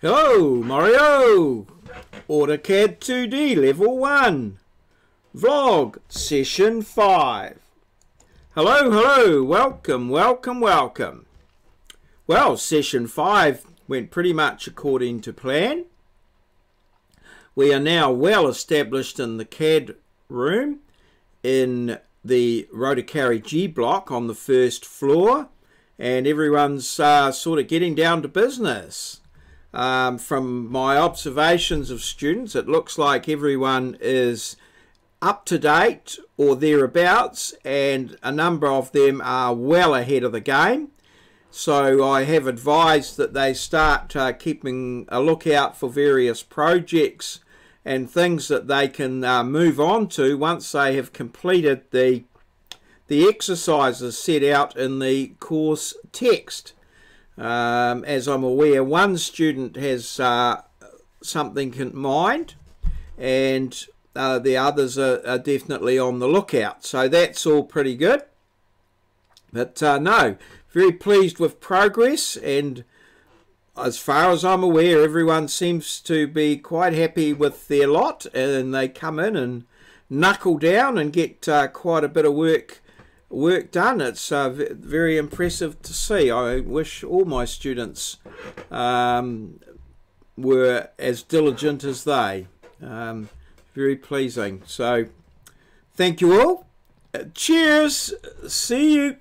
Hello, Mario! AutoCAD 2D Level 1 Vlog Session 5 Hello, hello, welcome, welcome, welcome. Well, Session 5 went pretty much according to plan. We are now well established in the CAD room in the Rotocarry G block on the first floor and everyone's uh, sort of getting down to business. Um, from my observations of students, it looks like everyone is up to date or thereabouts, and a number of them are well ahead of the game. So I have advised that they start uh, keeping a lookout for various projects and things that they can uh, move on to once they have completed the the exercises set out in the course text. Um, as I'm aware, one student has uh, something in mind, and uh, the others are, are, definitely on the lookout. So that's all pretty good. But uh, no, very pleased with progress, and as far as I'm aware, everyone seems to be quite happy with their lot, and they come in and knuckle down and get uh, quite a bit of work work done. It's uh, very impressive to see. I wish all my students um, were as diligent as they. Um, very pleasing. So, thank you all. Uh, cheers. See you.